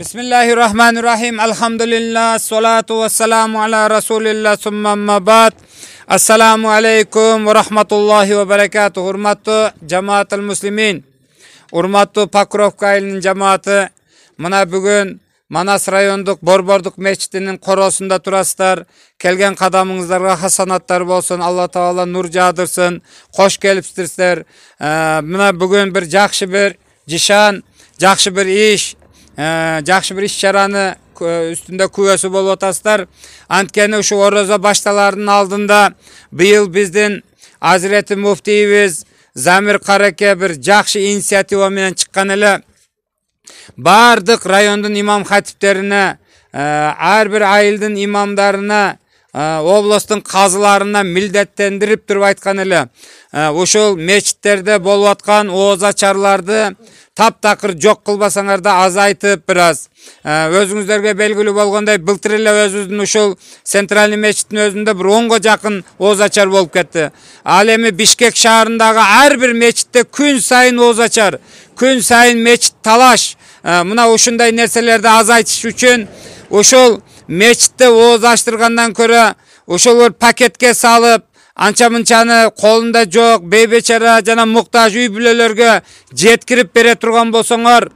बिसमीम अल्हम्दुलिल्लाह अला रसूलिल्लाह सुम्माबाद अस्सलाम वरहमतुल्लाहि व बरकातुहू हुरमत ва баракатух урматтуу покровка айылынын жамааты мына бүгүн манас райондук борбордук мечитинин коросунда турасыздар келген кадамыңыздарга хасанаттар болсун алла таала нур жаадырсын кош келипсиздер мына бүгүн бир жакшы бир жишан жакшы бир иш жакшы бир иш чараны үстүндө күбөсү болуп атасыздар анткени ушул ораза башталаардын алдында быйыл биздин азирети муфтийибиз замир караке бир жакшы инициатива менен чыккан эле баардык райондун имам хатиптерине ар ә, бир айылдын имамдарына ә, областтын казыларына милдеттендирип туруп айткан эле ушул ә, мечиттерде болуп аткан ооз ачарларды таптакыр жоқ кылбасаңар да азайтып біраз ә, өзіңіздерге белгілі болғандай болгондой былтыр эле өзүбүздүн ушул центральный мечиттин өзүндө бир онго жакын ооз ачар болуп кетти ал эми бишкек шаарындагы ар бир мечитте күн сайын ооз ачар күн сайын мечит талаш ә, мына ушундай нерселерди азайтыш үчүн ушул мечитте ооз ачтыргандан көрө ошол бир пакетке салып анча мынчаны колунда жок бейбечара жана муктаж үй бүлөлөргө жеткирип бере турган болсоңор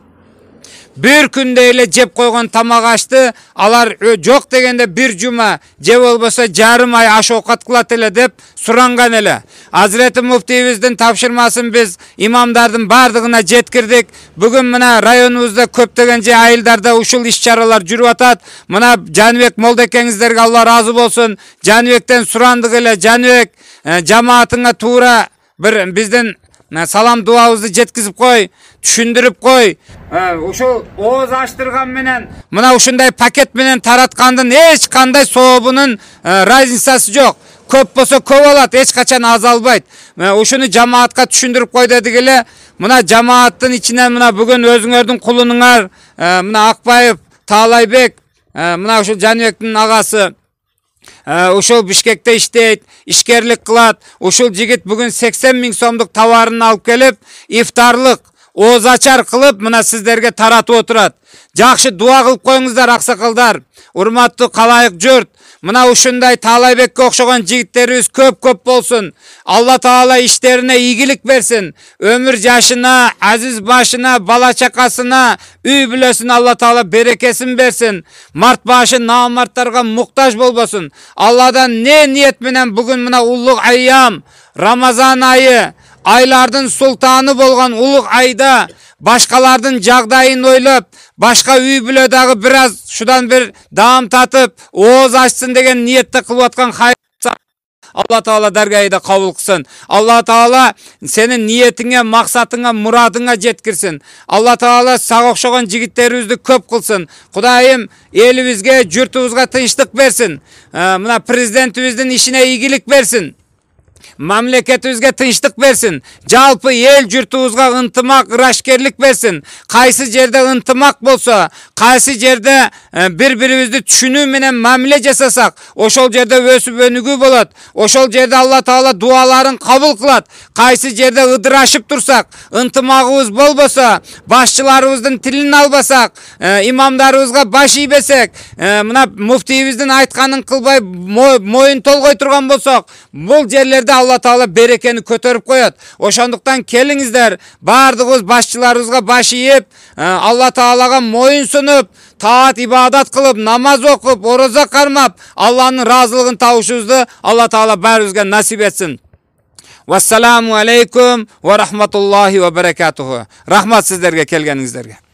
бир күндө эле жеп койгон тамак ашты алар жоқ дегенде бир жума же болбосо жарым ай аш оокат кылат эле деп суранган эле азирети муфтийибиздин тапшырмасын биз имамдардын баардыгына жеткирдик Бүгін мына районубузда көптөгөн же айылдарда ушул иш чаралар жүрүп атат мына жаныбек молдокеңиздерге алла ыраазы болсун жаныбектен сурандык эле жаныбек жамаатыңа туура бир биздин салам дубабызды жеткізіп қой түшіндіріп қой ә, ошо ооз аштырған менен мына ушундай пакет менен тараткандын эч кандай сообунун ә, разницасы жок көп болсо көп алат эч качан азалбайт ушуну жамаатка түшүндүрүп кой дедик эле мына жамааттын ичинен мына бүгүн өзүңөрдүн кулунуңар ә, мына акбаев таалайбек мына ушул жаныбектин агасы Э, ушул бишкекте иштейт ишкерлик кылат ушул жигит бүгүн сексен миң сомдук товарын алып келип ифтарлык озачар қылып, мына сіздерге таратып отырат. жакшы дуа кылып коюңуздар аксакалдар урматтуу калайык жұрт. мына ушундай таалайбекке окшогон жигиттерибиз көп көп болсын. алла таала иштерине ийгилик берсін. Өмір жашына азиз башына бала чакасына үй бүлөсүнө алла таала берекесін берсін. март башы наамарттарга муктаж болбосун алладан не ниет менен бүгүн мына улуу айям рамазан айы айлардың султаны болған ұлық айда башқалардың жағдайын ойлап башқа үй дагы бир аз шудан бир даам татып ооз ачсын деген ниетти кылып аткан алла таала даргайыда кабыл кылсын алла таала сенин ниетиңе максатыңа мурадыңа жеткирсин алла таала сага окшогон жигиттерибизди көп кылсын кудайым элибизге журтубузга тынчтык берсин ә, мына президентибиздин ишине ийгилик берсин мамлекетибизге тынчтык берсин жалпы эл журтубузга ынтымак ырашкерлик берсин кайсы жерде ынтымак болсо кайсы жерде бири бирибизди түшүнүү менен мамиле жасасак ошол жерде өсүп өнүгүү болот ошол жерде алла таала дубаларын кабыл кылат кайсы жерде ыдырашып турсак ынтымагыбыз болбосо башчыларыбыздын тилин албасак имамдарыбызга баш ийбесек мына муфтийибиздин айтканын кылбай моюн толгой турган болсок бул жерлерде да алла таала берекени көтөрүп коет ошондуктан келиңиздер баардыгыбыз башчыларыбызга баш ийип алла таалага сунуп, таат ибадат кылып намаз окуп орозо кармап алланын ыраазылыгын табышыбызды алла таала баарыбызга насип этсин вассаламу алейкум ва рахматуллахи ва баракатуху рахмат сиздерге келгениңиздерге